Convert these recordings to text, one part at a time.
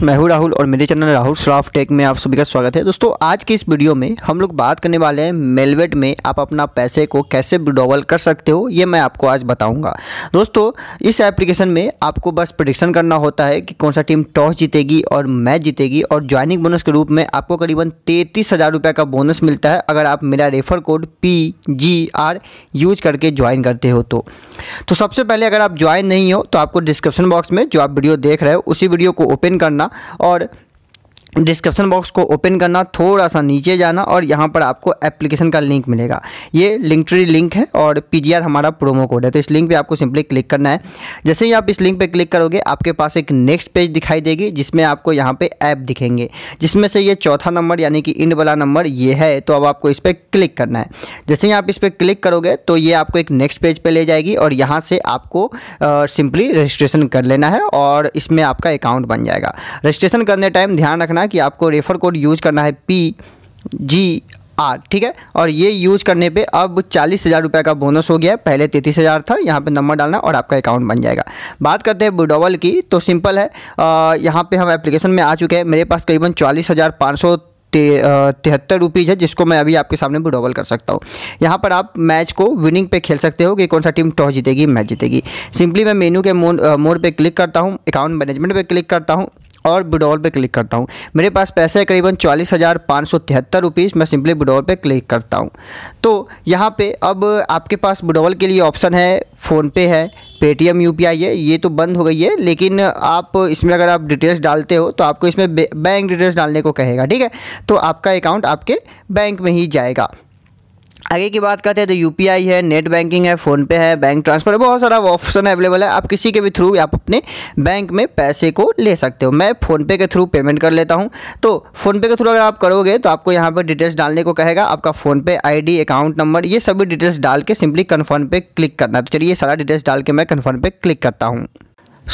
दोस्त मैं हूँ राहुल और मेरे चैनल राहुल श्राफ टेक में आप सभी का स्वागत है दोस्तों आज के इस वीडियो में हम लोग बात करने वाले हैं मेलवेट में आप अपना पैसे को कैसे विड्रॉवल कर सकते हो ये मैं आपको आज बताऊंगा दोस्तों इस एप्लीकेशन में आपको बस प्रडिक्शन करना होता है कि कौन सा टीम टॉस जीतेगी और मैच जीतेगी और ज्वाइनिंग बोनस के रूप में आपको करीबन तैंतीस का बोनस मिलता है अगर आप मेरा refer code P G R use करके ज्वाइन करते हो तो।, तो सबसे पहले अगर आप ज्वाइन नहीं हो तो आपको डिस्क्रिप्शन बॉक्स में जो आप वीडियो देख रहे हो उसी वीडियो को ओपन करना और डिस्क्रिप्शन बॉक्स को ओपन करना थोड़ा सा नीचे जाना और यहाँ पर आपको एप्लीकेशन का लिंक मिलेगा ये लिंक ट्री लिंक है और पीजीआर हमारा प्रोमो कोड है तो इस लिंक पे आपको सिंपली क्लिक करना है जैसे ही आप इस लिंक पे क्लिक करोगे आपके पास एक नेक्स्ट पेज दिखाई देगी जिसमें आपको यहाँ पे ऐप दिखेंगे जिसमें से ये चौथा नंबर यानी कि इंड वाला नंबर ये है तो अब आपको इस पर क्लिक करना है जैसे ही आप इस पर क्लिक करोगे तो ये आपको एक नेक्स्ट पेज पर ले जाएगी और यहाँ से आपको सिंपली रजिस्ट्रेशन कर लेना है और इसमें आपका अकाउंट बन जाएगा रजिस्ट्रेशन करने टाइम ध्यान रखना करना है कि आपको रेफर कोड यूज़ करना है पी जी आर ठीक है और ये यूज़ करने पे अब चालीस हज़ार रुपये का बोनस हो गया है पहले तैंतीस हज़ार था यहाँ पे नंबर डालना और आपका अकाउंट बन जाएगा बात करते हैं बुडोवल की तो सिंपल है यहाँ पे हम एप्लीकेशन में आ चुके हैं मेरे पास करीबन चालीस हज़ार पाँच सौ तिहत्तर रुपीज़ है जिसको मैं अभी आपके सामने बुडोबल कर सकता हूँ यहाँ पर आप मैच को विनिंग पे खेल सकते हो कि कौन सा टीम टॉस जीतेगी मैच जीतेगी सिंपली मैं मेनू के मोड पे क्लिक करता हूँ अकाउंट मैनेजमेंट पे क्लिक करता हूँ और विड्रॉल पे क्लिक करता हूँ मेरे पास पैसे है करीबन चालीस हज़ार पाँच सौ तिहत्तर रुपीज़ मैं सिंपली विड्रॉल पे क्लिक करता हूँ तो यहाँ पे अब आपके पास विड्रॉल के लिए ऑप्शन है फ़ोनपे है पेटीएम यू है ये तो बंद हो गई है लेकिन आप इसमें अगर आप डिटेल्स डालते हो तो आपको इसमें बैंक डिटेल्स डालने को कहेगा ठीक है तो आपका अकाउंट आपके बैंक में ही जाएगा आगे की बात करते हैं तो यू है नेट बैंकिंग है फ़ोनपे है बैंक ट्रांसफ़र है बहुत सारा ऑप्शन अवेलेबल है आप किसी के भी थ्रू आप अपने बैंक में पैसे को ले सकते हो मैं फ़ोनपे के थ्रू पेमेंट कर लेता हूँ तो फ़ोनपे के थ्रू अगर आप करोगे तो आपको यहाँ पर डिटेल्स डालने को कहेगा आपका फ़ोनपे आई अकाउंट नंबर ये सभी डिटेल्स डाल के सिंपली कन्फर्म पे क्लिक करना है तो चलिए सारा डिटेल्स डाल के मैं कन्फर्म पे क्लिक करता हूँ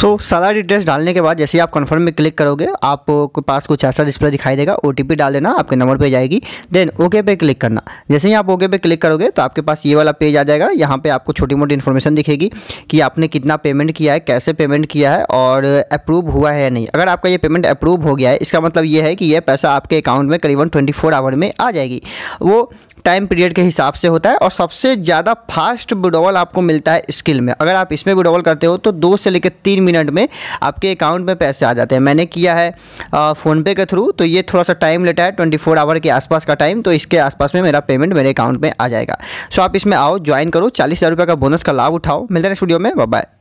सो so, सारा डिटेल्स डालने के बाद जैसे ही आप कन्फर्म में क्लिक करोगे आपको पास कुछ ऐसा डिस्प्ले दिखाई देगा ओ डाल देना आपके नंबर पे जाएगी देन ओके पे क्लिक करना जैसे ही आप ओके पे क्लिक करोगे तो आपके पास ये वाला पेज आ जाएगा यहाँ पे आपको छोटी मोटी इन्फॉर्मेशन दिखेगी कि आपने कितना पेमेंट किया है कैसे पेमेंट किया है और अप्रूव हुआ है या नहीं अगर आपका ये पेमेंट अप्रूव हो गया है इसका मतलब ये है कि यह पैसा आपके अकाउंट में करीबन ट्वेंटी आवर में आ जाएगी वो टाइम पीरियड के हिसाब से होता है और सबसे ज़्यादा फास्ट विड्रॉवल आपको मिलता है स्किल में अगर आप इसमें विड्रॉवल करते हो तो दो से लेकर तीन मिनट में आपके अकाउंट में पैसे आ जाते हैं मैंने किया है फ़ोनपे के थ्रू तो ये थोड़ा सा टाइम लेता है ट्वेंटी फोर आवर के आसपास का टाइम तो इसके आसपास में मेरा पेमेंट मेरे अकाउंट में आ जाएगा सो आप इसमें आओ ज्वाइन करो चालीस हज़ार रुपये का बोनस का लाभ उठाओ मिलता है इस वीडियो में बाय